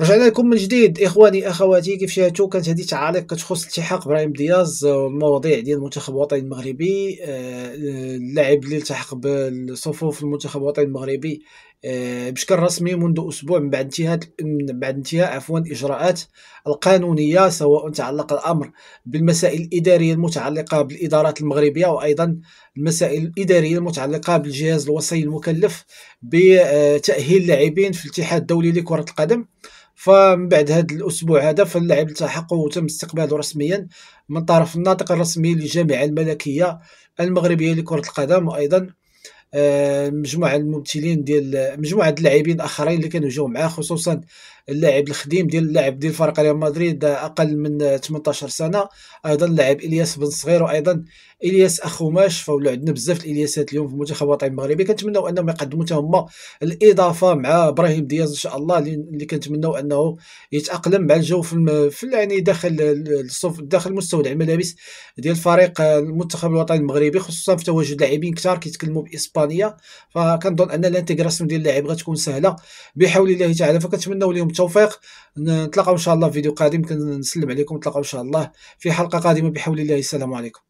رجعنا لكم من جديد اخواني اخواتي كيف شاهدتوا كانت هذه تعاليق كتخص التحاق ابراهيم دياز المواضيع ديال المنتخب الوطني المغربي اللاعب آه، اللي التحق بالصفوف المنتخب الوطني المغربي آه، بشكل رسمي منذ اسبوع من بعد انتهاء من بعد انتهاء عفوا الاجراءات القانونيه سواء تعلق الامر بالمسائل الاداريه المتعلقه بالادارات المغربيه وايضا المسائل الاداريه المتعلقه بالجهاز الوصي المكلف بتاهيل لاعبين في الاتحاد الدولي لكره القدم فمن بعد هذا الاسبوع هذا فاللاعب التحق وتم استقباله رسميا من طرف الناطق الرسمي للجامعه الملكيه المغربيه لكره القدم وايضا آه، مجموعه الممثلين ديال مجموعه اللاعبين اخرين اللي كانوا جاوا معاه خصوصا اللاعب الخديم ديال اللاعب ديال فريق ريال مدريد اقل من 18 سنه ايضا اللاعب الياس بن صغير وايضا الياس اخو ماش فولا عندنا بزاف الياسات اليوم في المنتخب الوطني المغربي كنتمناو انهم يقدموا حتى هما الاضافه مع ابراهيم دياز ان شاء الله اللي كنتمناو انه يتاقلم مع الجو في, الم... في يعني داخل الصف داخل مستودع الملابس ديال فريق المنتخب الوطني المغربي خصوصا في تواجد لاعبين كثار كيتكلموا باسبانيه فكنظن ان الانتيغراسيون ديال اللاعب غتكون سهله بحول الله تعالى فكنتمناو اليوم بالتوفيق نتلاقاو ان شاء الله في فيديو قادم كنسلم عليكم نتلاقاو ان شاء الله في حلقه قادمه بحول الله السلام عليكم